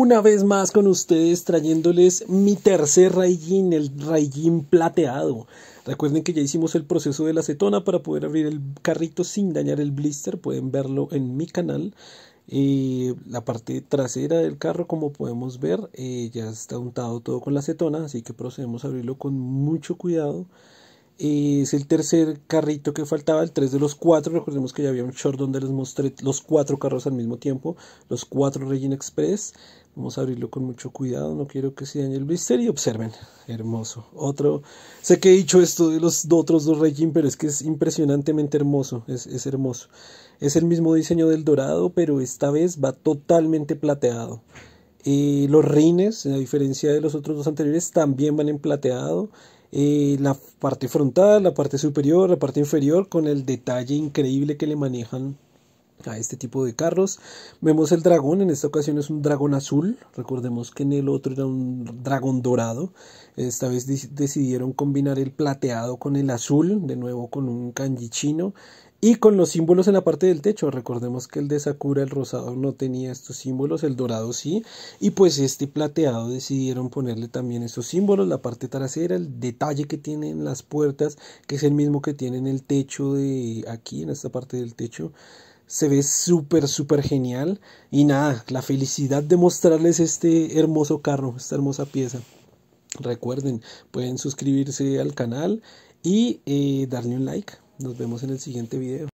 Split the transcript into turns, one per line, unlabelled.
una vez más con ustedes trayéndoles mi tercer rayín el rayín plateado. Recuerden que ya hicimos el proceso de la acetona para poder abrir el carrito sin dañar el blister, pueden verlo en mi canal. Eh, la parte trasera del carro, como podemos ver, eh, ya está untado todo con la acetona, así que procedemos a abrirlo con mucho cuidado. Eh, es el tercer carrito que faltaba, el 3 de los 4. Recordemos que ya había un short donde les mostré los cuatro carros al mismo tiempo, los cuatro Regin Express. Vamos a abrirlo con mucho cuidado, no quiero que se dañe el blister y observen, hermoso. Otro, sé que he dicho esto de los otros dos rey pero es que es impresionantemente hermoso, es, hermoso. Es el mismo diseño del dorado, pero esta vez va totalmente plateado. Eh, los rines, a diferencia de los otros dos anteriores, también van en plateado. Eh, la parte frontal, la parte superior, la parte inferior, con el detalle increíble que le manejan a este tipo de carros. Vemos el dragón, en esta ocasión es un dragón azul, recordemos que en el otro era un dragón dorado, esta vez decidieron combinar el plateado con el azul, de nuevo con un kanji chino y con los símbolos en la parte del techo. Recordemos que el de Sakura, el rosado, no tenía estos símbolos, el dorado sí. Y pues este plateado decidieron ponerle también estos símbolos, la parte trasera, el detalle que tienen las puertas, que es el mismo que tiene en el techo de aquí, en esta parte del techo se ve súper, súper genial. Y nada, la felicidad de mostrarles este hermoso carro, esta hermosa pieza. Recuerden, pueden suscribirse al canal y eh, darle un like. Nos vemos en el siguiente video.